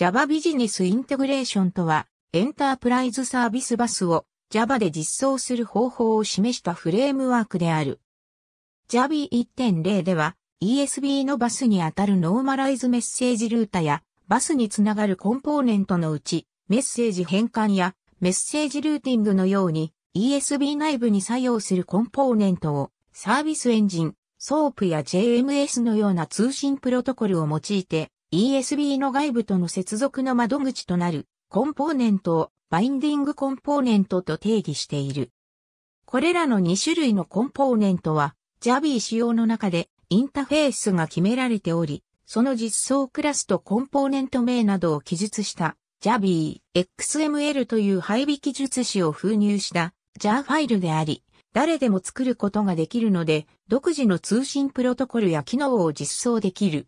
Java ビジネスインテグレーションとは、エンタープライズサービスバスを Java で実装する方法を示したフレームワークである。Javi 1.0では ESB のバスにあたるノーマライズメッセージルータやバスにつながるコンポーネントのうちメッセージ変換やメッセージルーティングのように ESB 内部に作用するコンポーネントをサービスエンジン、ソープや JMS のような通信プロトコルを用いて ESB の外部との接続の窓口となるコンポーネントをバインディングコンポーネントと定義している。これらの2種類のコンポーネントは Javi 仕様の中でインタフェースが決められており、その実装クラスとコンポーネント名などを記述した Javi XML という配備記述詞を封入した j a ーファイルであり、誰でも作ることができるので、独自の通信プロトコルや機能を実装できる。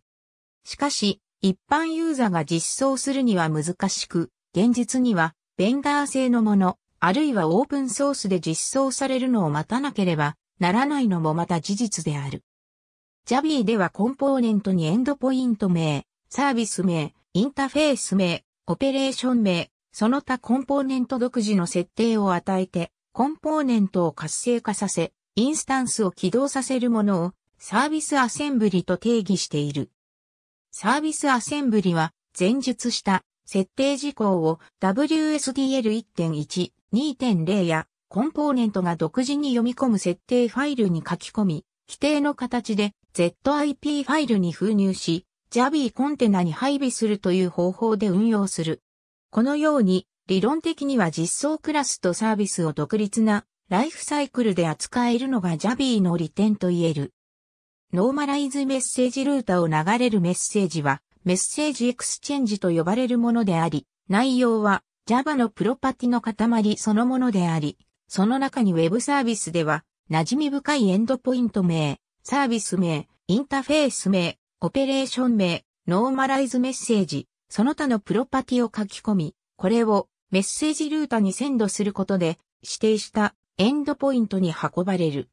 しかし、一般ユーザが実装するには難しく、現実には、ベンダー製のもの、あるいはオープンソースで実装されるのを待たなければならないのもまた事実である。Javi ではコンポーネントにエンドポイント名、サービス名、インターフェース名、オペレーション名、その他コンポーネント独自の設定を与えて、コンポーネントを活性化させ、インスタンスを起動させるものをサービスアセンブリと定義している。サービスアセンブリは前述した設定事項を WSDL1.1、2.0やコンポーネントが独自に読み込む設定ファイルに書き込み、規定の形で ZIP ファイルに封入し、Javi コンテナに配備するという方法で運用する。このように、理論的には実装クラスとサービスを独立なライフサイクルで扱えるのが Javi の利点と言える。ノーマライズメッセージルータを流れるメッセージは、メッセージエクスチェンジと呼ばれるものであり、内容は Java のプロパティの塊そのものであり、その中に Web サービスでは、馴染み深いエンドポイント名、サービス名、インターフェース名、オペレーション名、ノーマライズメッセージ、その他のプロパティを書き込み、これをメッセージルータにセンドすることで指定したエンドポイントに運ばれる。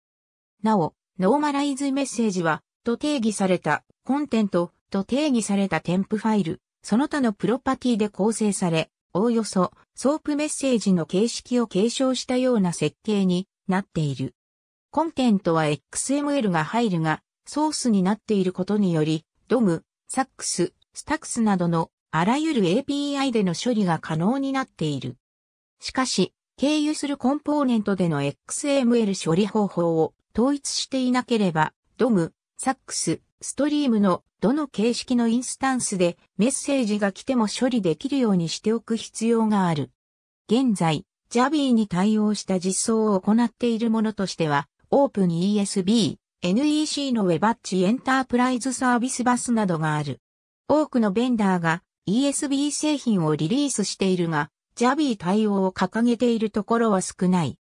なお、ノーマライズメッセージは、と定義されたコンテントと定義された添付ファイル、その他のプロパティで構成され、おおよそソープメッセージの形式を継承したような設計になっている。コンテントは XML が入るが、ソースになっていることにより、ド o サックス、スタックスなどのあらゆる API での処理が可能になっている。しかし、経由するコンポーネントでの XML 処理方法を統一していなければ、ドム、サックス、ストリームのどの形式のインスタンスでメッセージが来ても処理できるようにしておく必要がある。現在、Javi に対応した実装を行っているものとしては、OpenESB、NEC の WebAtch エンタープライズサービスバスなどがある。多くのベンダーが ESB 製品をリリースしているが、Javi 対応を掲げているところは少ない。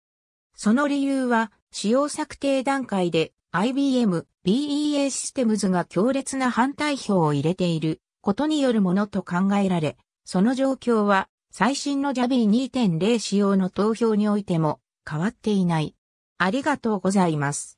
その理由は、使用策定段階で IBM BEA システムズが強烈な反対票を入れていることによるものと考えられ、その状況は最新の Javi 2.0使用の投票においても変わっていない。ありがとうございます。